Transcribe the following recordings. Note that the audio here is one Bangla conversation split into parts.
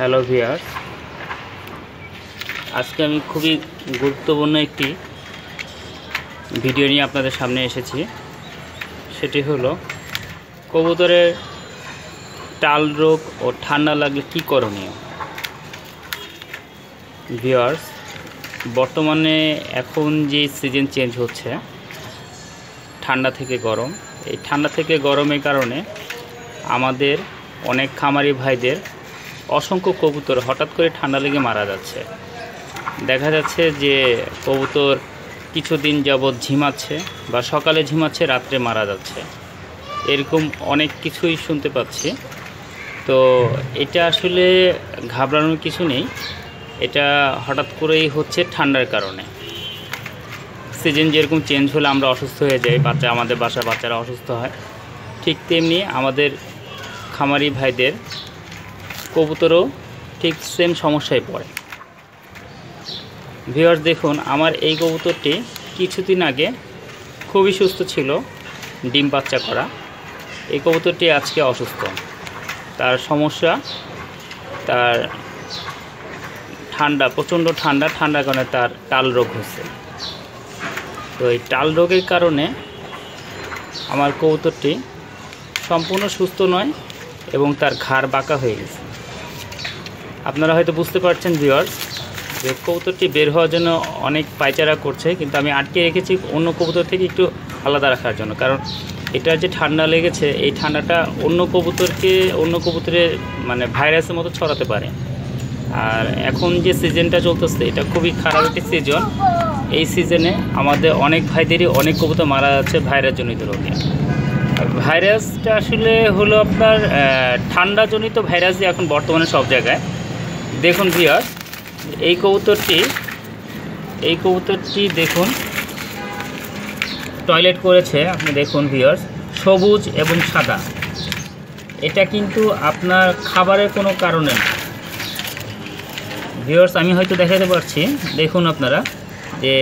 হ্যালো ভিয়ার্স আজকে আমি খুবই গুরুত্বপূর্ণ একটি ভিডিও নিয়ে আপনাদের সামনে এসেছি সেটি হলো কবুতরের টাল রোগ ও ঠান্ডা লাগলে কি করণীয় ভিওয়ার্স বর্তমানে এখন যে সিজন চেঞ্জ হচ্ছে ঠান্ডা থেকে গরম এই ঠান্ডা থেকে গরমের কারণে আমাদের অনেক খামারি ভাইদের অসংখ্য কবুতর হঠাৎ করে ঠান্ডা লেগে মারা যাচ্ছে দেখা যাচ্ছে যে কবুতর কিছুদিন যাবৎ ঝিমাচ্ছে বা সকালে ঝিমাচ্ছে রাত্রে মারা যাচ্ছে এরকম অনেক কিছুই শুনতে পাচ্ছি তো এটা আসলে ঘাবড়ানোর কিছু নেই এটা হঠাৎ করেই হচ্ছে ঠান্ডার কারণে সিজন যেরকম চেঞ্জ হলে আমরা অসুস্থ হয়ে যাই বাচ্চা আমাদের বাসা বাচ্চারা অসুস্থ হয় ঠিক তেমনি আমাদের খামারি ভাইদের কবুতরও ঠিক সেম সমস্যায় পড়ে ভিওয়ার্স দেখুন আমার এই কবুতরটি কিছুদিন আগে খুবই সুস্থ ছিল ডিম বাচ্চা করা এই কবুতরটি আজকে অসুস্থ তার সমস্যা তার ঠান্ডা প্রচণ্ড ঠান্ডা ঠান্ডার কারণে তার টাল রোগ হয়েছে তো এই টাল রোগের কারণে আমার কবুতরটি সম্পূর্ণ সুস্থ নয় এবং তার ঘাড় বাঁকা হয়ে গেছে আপনারা হয়তো বুঝতে পারছেন ভিওয়ার্স যে কবুতরটি বের হওয়ার জন্য অনেক পায়চারা করছে কিন্তু আমি আটকে রেখেছি অন্য কবুতর থেকে একটু আলাদা রাখার জন্য কারণ এটা যে ঠান্ডা লেগেছে এই ঠান্ডাটা অন্য কবুতরকে অন্য কবুতরে মানে ভাইরাসের মতো ছড়াতে পারে আর এখন যে সিজনটা চলতেছে এটা খুবই খারাপ একটি সিজন এই সিজনে আমাদের অনেক ভাইদেরই অনেক কবুতর মারা যাচ্ছে ভাইরাসজনিত রোগে ভাইরাসটা আসলে হলো আপনার ঠান্ডাজনিত ভাইরাসই এখন বর্তমানে সব জায়গায় দেখুন ভিয়ার এই কবুতরটি এই কবুতরটি দেখুন টয়লেট করেছে আপনি দেখুন ভিয়ার্স সবুজ এবং সাদা এটা কিন্তু আপনার খাবারের কোনো কারণে না ভিওর্স আমি হয়তো দেখাতে পারছি দেখুন আপনারা যে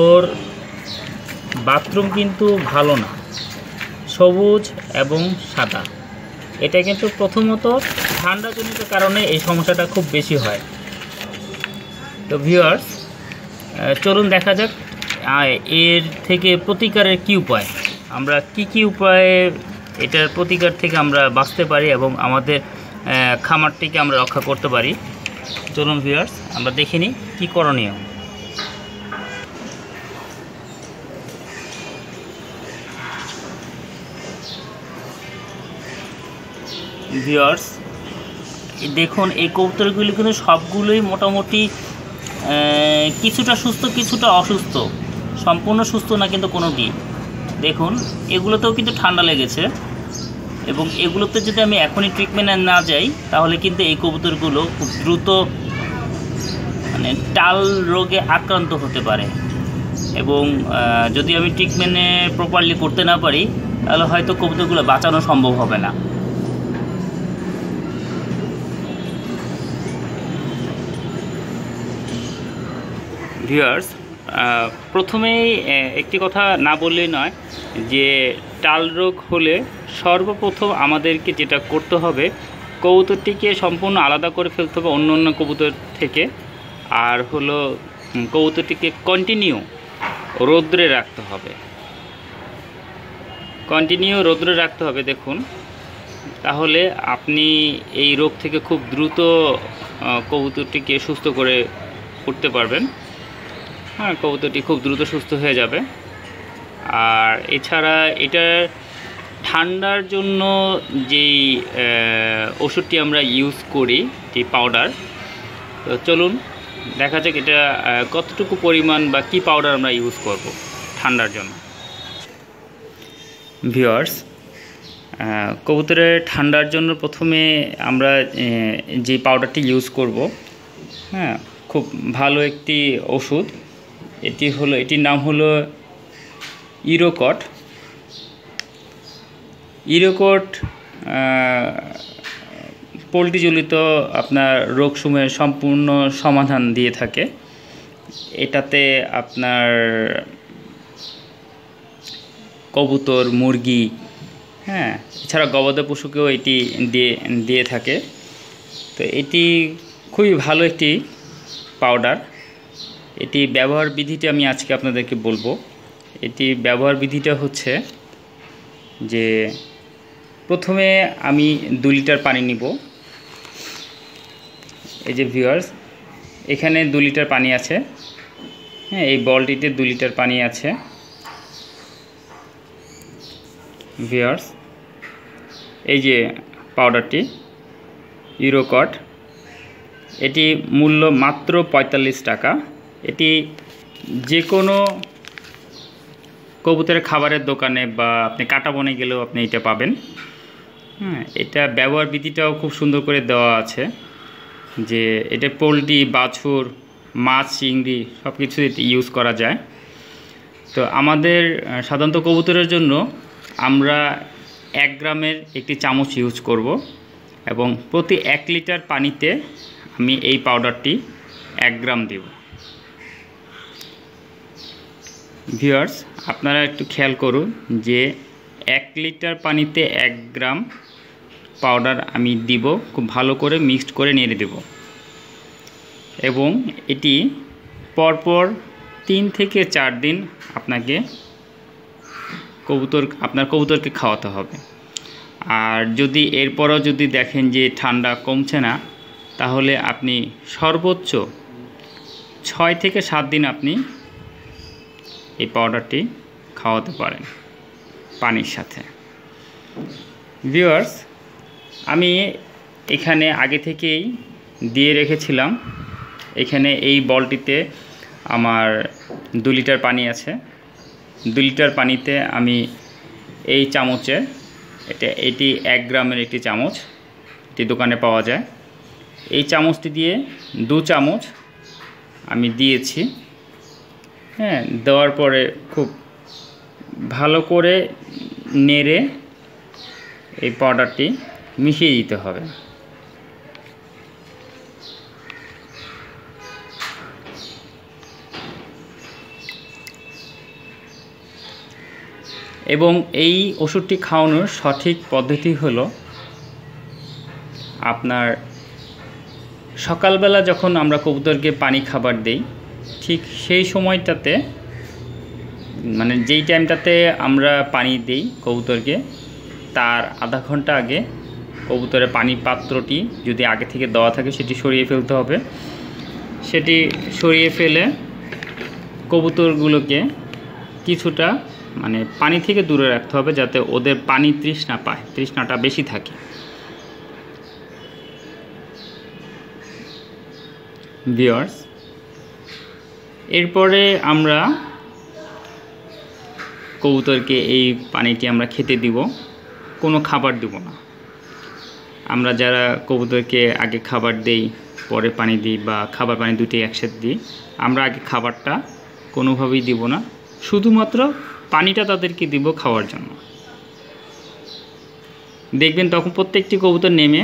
ওর বাথরুম কিন্তু ভালো না সবুজ এবং সাদা এটা কিন্তু প্রথমত ঠান্ডাজনিত কারণে এই সমস্যাটা খুব বেশি হয় তো ভিউয়ার্স চলুন দেখা যাক এর থেকে প্রতিকারের কি উপায় আমরা কি কি উপায়ে এটার প্রতিকার থেকে আমরা বাঁচতে পারি এবং আমাদের খামারটিকে আমরা রক্ষা করতে পারি চলুন ভিউয়ার্স আমরা দেখে নিই কী করণীয় ভিউয়ার্স দেখুন এই কবুতরগুলি কিন্তু সবগুলোই মোটামুটি কিছুটা সুস্থ কিছুটা অসুস্থ সম্পূর্ণ সুস্থ না কিন্তু কোনো কি দেখুন এগুলোতেও কিন্তু ঠান্ডা লেগেছে এবং এগুলোতে যদি আমি এখনই ট্রিটমেন্টে না যাই তাহলে কিন্তু এই কবুতরগুলো খুব দ্রুত মানে টাল রোগে আক্রান্ত হতে পারে এবং যদি আমি ট্রিটমেন্টে প্রপারলি করতে না পারি তাহলে হয়তো কবুতরগুলো বাঁচানো সম্ভব হবে না ভিউয়ার্স প্রথমেই একটি কথা না বললেই নয় যে টাল রোগ হলে সর্বপ্রথম আমাদেরকে যেটা করতে হবে কবুতরটিকে সম্পূর্ণ আলাদা করে ফেলতে হবে অন্য অন্য কবুতর থেকে আর হলো কবুতরটিকে কন্টিনিউ রৌদ্রে রাখতে হবে কন্টিনিউ রৌদ্রে রাখতে হবে দেখুন তাহলে আপনি এই রোগ থেকে খুব দ্রুত কবুতরটিকে সুস্থ করে উঠতে পারবেন হ্যাঁ কবুতরটি খুব দ্রুত সুস্থ হয়ে যাবে আর এছাড়া এটার ঠান্ডার জন্য যেই ওষুধটি আমরা ইউজ করি যে পাউডার তো চলুন দেখা যাক এটা কতটুকু পরিমাণ বা কি পাউডার আমরা ইউজ করব ঠান্ডার জন্য ভিওয়ার্স কবুতরের ঠান্ডার জন্য প্রথমে আমরা যে পাউডারটি ইউজ করব হ্যাঁ খুব ভালো একটি ওষুধ এটি হলো এটির নাম হলো ইরোকট ইরোকট পোলট্রিজনিত আপনার রোগসমূহের সম্পূর্ণ সমাধান দিয়ে থাকে এটাতে আপনার কবুতর মুরগি হ্যাঁ এছাড়া গবাদি পশুকেও এটি দিয়ে দিয়ে থাকে তো এটি খুবই ভালো একটি পাউডার এটি ব্যবহার বিধিটি আমি আজকে আপনাদেরকে বলবো এটি ব্যবহার বিধিটা হচ্ছে যে প্রথমে আমি দু লিটার পানি নিব এই যে ভিউয়ার্স এখানে দু লিটার পানি আছে হ্যাঁ এই বলটিতে দু লিটার পানি আছে ভিউয়ার্স এই যে পাউডারটি ইউরোকট এটি মূল্য মাত্র ৪৫ টাকা এটি যে কোনো কবুতরের খাবারের দোকানে বা আপনি কাটা বনে গেলেও আপনি এটা পাবেন হ্যাঁ এটা ব্যবহার বিধিটাও খুব সুন্দর করে দেওয়া আছে যে এটা পোলট্রি বাছুর মাছ চিংড়ি সব কিছু ইউজ করা যায় তো আমাদের সাধারণত কবুতরের জন্য আমরা এক গ্রামের একটি চামচ ইউজ করব এবং প্রতি এক লিটার পানিতে আমি এই পাউডারটি এক গ্রাম দেবো ভিউয়ার্স আপনারা একটু খেয়াল করুন যে এক লিটার পানিতে এক গ্রাম পাউডার আমি দিব খুব ভালো করে মিক্সড করে নেড়ে দেব এবং এটি পরপর তিন থেকে চার দিন আপনাকে কবুতর আপনার কবুতরকে খাওয়াতে হবে আর যদি এরপরও যদি দেখেন যে ঠান্ডা কমছে না তাহলে আপনি সর্বোচ্চ ছয় থেকে সাত দিন আপনি এই পাউডারটি খাওয়াতে পারেন পানির সাথে ভিউয়ার্স আমি এখানে আগে থেকেই দিয়ে রেখেছিলাম এখানে এই বলটিতে আমার দু লিটার পানি আছে দু লিটার পানিতে আমি এই চামচে এটা এটি এক গ্রামের একটি চামচ এটি দোকানে পাওয়া যায় এই চামচটি দিয়ে দু চামচ আমি দিয়েছি হ্যাঁ দেওয়ার পরে খুব ভালো করে নেড়ে এই পাউডারটি মিশিয়ে দিতে হবে এবং এই ওষুধটি খাওয়ানোর সঠিক পদ্ধতি হল আপনার সকালবেলা যখন আমরা কবুতরকে পানি খাবার দিই ঠিক সেই সময়টাতে মানে যেই টাইমটাতে আমরা পানি দেই কবুতরকে তার আধা ঘন্টা আগে কবুতরের পানি পাত্রটি যদি আগে থেকে দেওয়া থাকে সেটি সরিয়ে ফেলতে হবে সেটি সরিয়ে ফেলে কবুতরগুলোকে কিছুটা মানে পানি থেকে দূরে রাখতে হবে যাতে ওদের পানি তৃষ্ণা পায় তৃষ্ণাটা বেশি থাকে ভিওয়ার্স এরপরে আমরা কবুতরকে এই পানিটি আমরা খেতে দিব কোনো খাবার দিব না আমরা যারা কবুতরকে আগে খাবার দেই পরে পানি দিই বা খাবার পানি দুটি একসাথে দিই আমরা আগে খাবারটা কোনোভাবেই দিব না শুধুমাত্র পানিটা তাদেরকে দিব খাওয়ার জন্য দেখবেন তখন প্রত্যেকটি কবুতর নেমে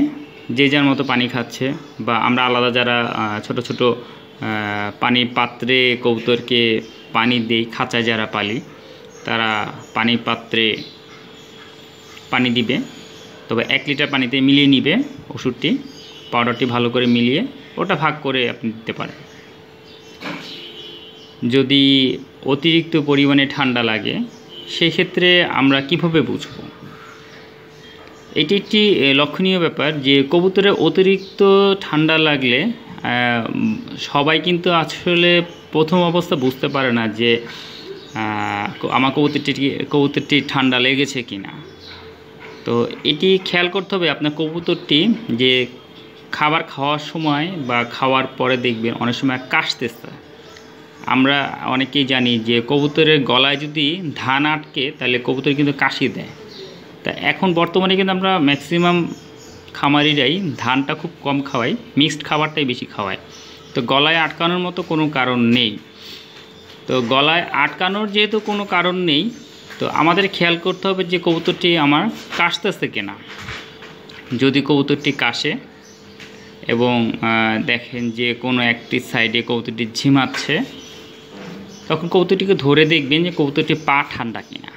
যে যার মতো পানি খাচ্ছে বা আমরা আলাদা যারা ছোট ছোট পানি পাত্রে কবুতরকে পানি দেই খাঁচায় যারা পালি তারা পানি পাত্রে পানি দিবে তবে এক লিটার পানিতে মিলিয়ে নিবে ওষুধটি পাউডারটি ভালো করে মিলিয়ে ওটা ভাগ করে আপনি দিতে পারেন যদি অতিরিক্ত পরিমাণে ঠান্ডা লাগে সেই ক্ষেত্রে আমরা কিভাবে বুঝব এটি একটি লক্ষণীয় ব্যাপার যে কবুতরে অতিরিক্ত ঠান্ডা লাগলে সবাই কিন্তু আসলে প্রথম অবস্থা বুঝতে পারে না যে আমার কবুতরটি কবুতরটি ঠান্ডা লেগেছে কি না তো এটি খেয়াল করতে হবে আপনার কবুতরটি যে খাবার খাওয়ার সময় বা খাওয়ার পরে দেখবেন অনেক সময় কাশতেছে আমরা অনেকেই জানি যে কবুতরের গলায় যদি ধান আটকে তাহলে কবুতর কিন্তু কাশি দেয় তা এখন বর্তমানে কিন্তু আমরা ম্যাক্সিমাম খামারিরাই ধানটা খুব কম খাওয়ায় মিক্সড খাবারটাই বেশি খাওয়ায় তো গলায় আটকানোর মতো কোনো কারণ নেই তো গলায় আটকানোর যেহেতু কোনো কারণ নেই তো আমাদের খেয়াল করতে হবে যে কবুতরটি আমার কাশতেছে কিনা যদি কবুতরটি কাশে এবং দেখেন যে কোনো একটি সাইডে কবুতরটি ঝিমাচ্ছে তখন কবুতরটিকে ধরে দেখবেন যে কবুতরটি পা ঠান্ডা কিনা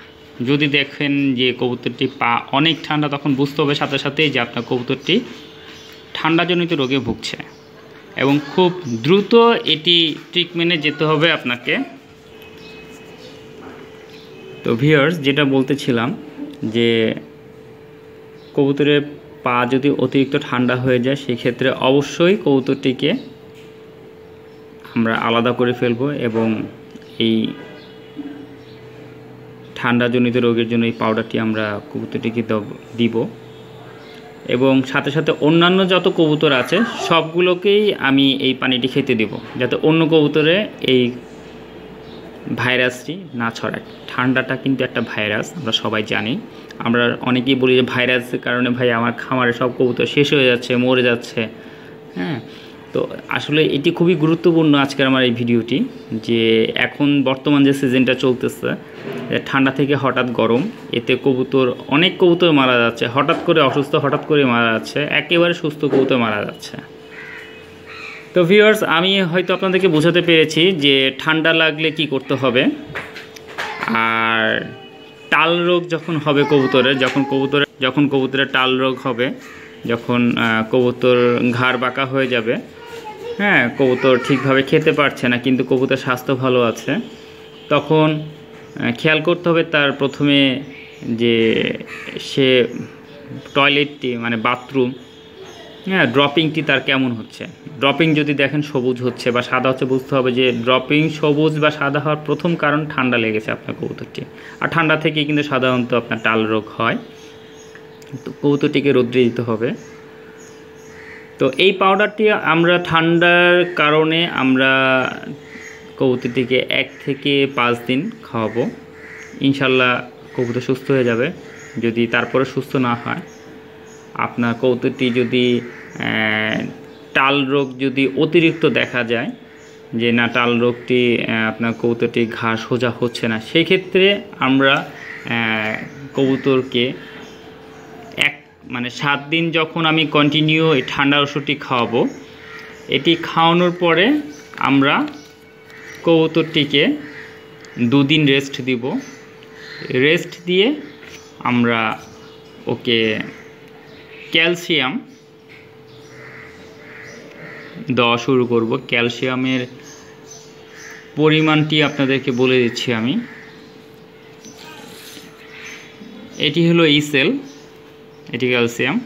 যদি দেখেন যে কবুতরটি পা অনেক ঠান্ডা তখন বুঝতে হবে সাথে সাথেই যে আপনার কবুতরটি ঠান্ডাজনিত রোগে ভুগছে এবং খুব দ্রুত এটি ট্রিটমেন্টে যেতে হবে আপনাকে তো ভিওর্স যেটা বলতেছিলাম যে কবুতরের পা যদি অতিরিক্ত ঠান্ডা হয়ে যায় সেক্ষেত্রে অবশ্যই কবুতরটিকে আমরা আলাদা করে ফেলব এবং এই ঠান্ডাজনিত রোগের জন্য এই পাউডারটি আমরা কবুতরটিকে দিব এবং সাথে সাথে অন্যান্য যত কবুতর আছে সবগুলোকেই আমি এই পানিটি খেতে দেব যাতে অন্য কবুতরে এই ভাইরাসটি না ছড়ায় ঠান্ডাটা কিন্তু একটা ভাইরাস আমরা সবাই জানি আমরা অনেকেই বলি যে ভাইরাসের কারণে ভাই আমার খামারে সব কবুতর শেষ হয়ে যাচ্ছে মরে যাচ্ছে হ্যাঁ তো আসলে এটি খুবই গুরুত্বপূর্ণ আজকের আমার এই ভিডিওটি যে এখন বর্তমান যে সিজনটা চলতেছে ঠান্ডা থেকে হঠাৎ গরম এতে কবুতর অনেক কবুতর মারা যাচ্ছে হঠাৎ করে অসুস্থ হঠাৎ করে মারা যাচ্ছে একেবারে সুস্থ কবুতর মারা যাচ্ছে তো ভিউয়ার্স আমি হয়তো আপনাদেরকে বোঝাতে পেরেছি যে ঠান্ডা লাগলে কি করতে হবে আর টাল রোগ যখন হবে কবুতরের যখন কবুতরের যখন কবুতরের টাল রোগ হবে যখন কবুতর ঘাড় বাঁকা হয়ে যাবে হ্যাঁ কবুতর ঠিকভাবে খেতে পারছে না কিন্তু কবুতর স্বাস্থ্য ভালো আছে তখন খেয়াল করতে হবে তার প্রথমে যে সে টয়লেটটি মানে বাথরুম হ্যাঁ ড্রপিংটি তার কেমন হচ্ছে ড্রপিং যদি দেখেন সবুজ হচ্ছে বা সাদা হচ্ছে বুঝতে হবে যে ড্রপিং সবুজ বা সাদা হওয়ার প্রথম কারণ ঠান্ডা লেগেছে আপনার কবুতরটি আর ঠান্ডা থেকেই কিন্তু সাধারণত আপনার টাল রোগ হয় তো কবুতরটিকে রোদ্রে দিতে হবে তো এই পাউডারটি আমরা ঠান্ডার কারণে আমরা কবুতর থেকে এক থেকে পাঁচ দিন খাওয়াবো ইনশাল্লাহ কবুতর সুস্থ হয়ে যাবে যদি তারপরে সুস্থ না হয় আপনার কৌতুকটি যদি টাল রোগ যদি অতিরিক্ত দেখা যায় যে না টাল রোগটি আপনার কৌতুকটি ঘাস সোজা হচ্ছে না সেক্ষেত্রে আমরা কবুতরকে মানে সাত দিন যখন আমি কন্টিনিউ এই ঠান্ডা ওষুধটি খাওয়াবো এটি খাওয়ানোর পরে আমরা কবুতরটিকে দুদিন রেস্ট দিব রেস্ট দিয়ে আমরা ওকে ক্যালসিয়াম দেওয়া শুরু করব ক্যালসিয়ামের পরিমাণটি আপনাদেরকে বলে দিচ্ছি আমি এটি হলো ইসেল e এটি ক্যালসিয়াম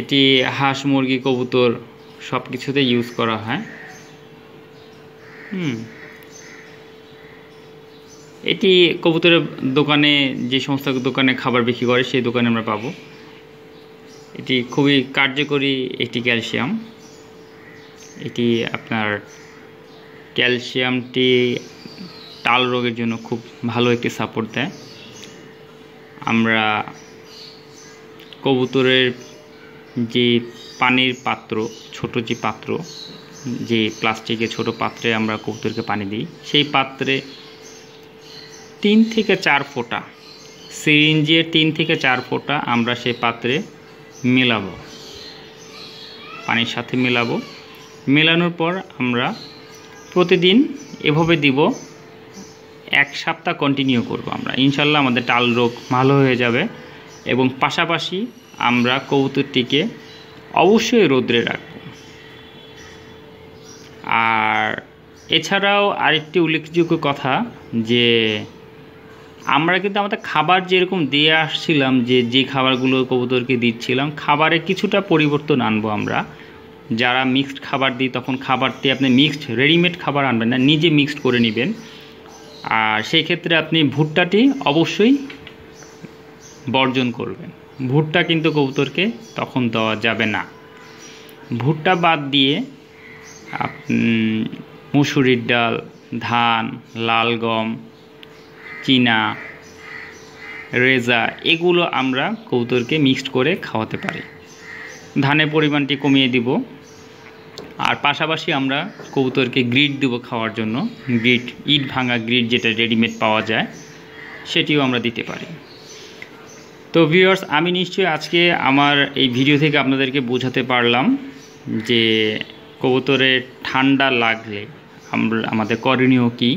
এটি হাঁস মুরগি কবুতর সব কিছুতে ইউজ করা হয় হুম এটি কবুতরের দোকানে যে সমস্ত দোকানে খাবার বিক্রি করে সেই দোকানে আমরা পাবো এটি খুবই কার্যকরী একটি ক্যালসিয়াম এটি আপনার ক্যালসিয়ামটি টাল রোগের জন্য খুব ভালো একটি সাপোর্ট দেয় আমরা কবুতরের যে পানির পাত্র ছোট যে পাত্র যে প্লাস্টিকের ছোট পাত্রে আমরা কবুতরকে পানি দিই সেই পাত্রে তিন থেকে চার ফোঁটা সিরিঞ্জে তিন থেকে চার ফোঁটা আমরা সেই পাত্রে মেলাবো পানির সাথে মেলাবো মেলানোর পর আমরা প্রতিদিন এভাবে দিব এক সপ্তাহ কন্টিনিউ করব আমরা ইনশাল্লাহ আমাদের টাল রোগ ভালো হয়ে যাবে এবং পাশাপাশি আমরা কবুতরটিকে অবশ্যই রোদ্রে রাখব আর এছাড়াও আরেকটি উল্লেখযোগ্য কথা যে আমরা কিন্তু আমাদের খাবার যেরকম দিয়ে আসছিলাম যে যে খাবারগুলো কবুতরকে দিচ্ছিলাম খাবারে কিছুটা পরিবর্তন আনবো আমরা যারা মিক্সড খাবার দিই তখন খাবারটি আপনি মিক্সড রেডিমেড খাবার আনবেন না নিজে মিক্সড করে নেবেন আর সেই ক্ষেত্রে আপনি ভুট্টাটি অবশ্যই বর্জন করবেন ভুট্টা কিন্তু কবুতরকে তখন দেওয়া যাবে না ভুট্টা বাদ দিয়ে মুসুরির ডাল ধান লাল গম চীনা রেজা এগুলো আমরা কবুতরকে মিক্সড করে খাওয়াতে পারি ধানের পরিমাণটি কমিয়ে দিব আর পাশাপাশি আমরা কবুতরকে গ্রিড দেব খাওয়ার জন্য গ্রিড ইট ভাঙা গ্রিড যেটা রেডিমেড পাওয়া যায় সেটিও আমরা দিতে পারি তো ভিউয়ার্স আমি নিশ্চয়ই আজকে আমার এই ভিডিও থেকে আপনাদেরকে বোঝাতে পারলাম যে কবুতরে ঠান্ডা লাগলে আমরা আমাদের করণীয় কি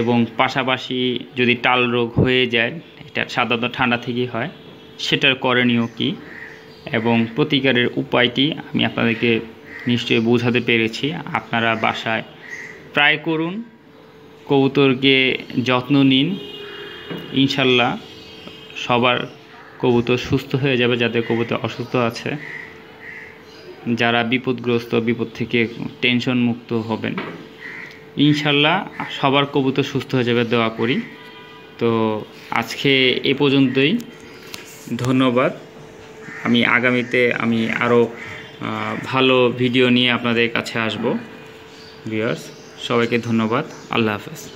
এবং পাশাপাশি যদি টাল রোগ হয়ে যায় এটা সাধারণত ঠান্ডা থেকেই হয় সেটার করণীয় কি এবং প্রতিকারের উপায়টি আমি আপনাদেরকে নিশ্চয়ই বোঝাতে পেরেছি আপনারা বাসায় প্রায় করুন কবুতরকে যত্ন নিন ইনশাল্লাহ সবার কবুতর সুস্থ হয়ে যাবে যাদের কবুতর অসুস্থ আছে যারা বিপদগ্রস্ত বিপদ থেকে টেনশন মুক্ত হবেন ইনশাল্লাহ সবার কবুতর সুস্থ হয়ে যাবে দোয়া করি তো আজকে এ পর্যন্তই ধন্যবাদ আমি আগামীতে আমি আরও ভালো ভিডিও নিয়ে আপনাদের কাছে আসব ভিউয়ার্স সবাইকে ধন্যবাদ আল্লাহ হাফেজ